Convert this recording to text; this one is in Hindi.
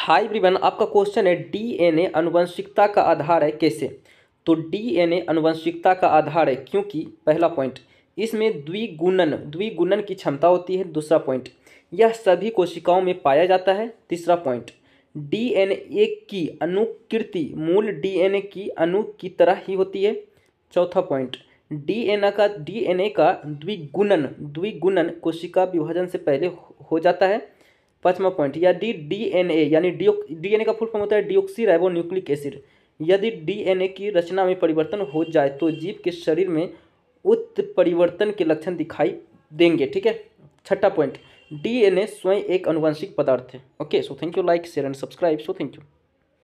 हाई ब्रिवन आपका क्वेश्चन है डीएनए अनुवंशिकता का आधार है कैसे तो डीएनए अनुवंशिकता का आधार है क्योंकि पहला पॉइंट इसमें द्विगुणन द्विगुणन की क्षमता होती है दूसरा पॉइंट यह सभी कोशिकाओं में पाया जाता है तीसरा पॉइंट डीएनए की अनुकृति मूल डीएनए की अनु की तरह ही होती है चौथा पॉइंट डीएनए का डीएनए का द्विगुणन द्विगुणन कोशिका विभाजन से पहले हो जाता है पांचवा पॉइंट यदि डीएनए यानी डीएनए का फुल फॉर्म होता है डिओक्सी राइबो न्यूक्लिक एसिड यदि डीएनए की रचना में परिवर्तन हो जाए तो जीव के शरीर में उत्परिवर्तन के लक्षण दिखाई देंगे ठीक है छठा पॉइंट डीएनए स्वयं एक अनुवंशिक पदार्थ है okay so thank you like share and subscribe so thank you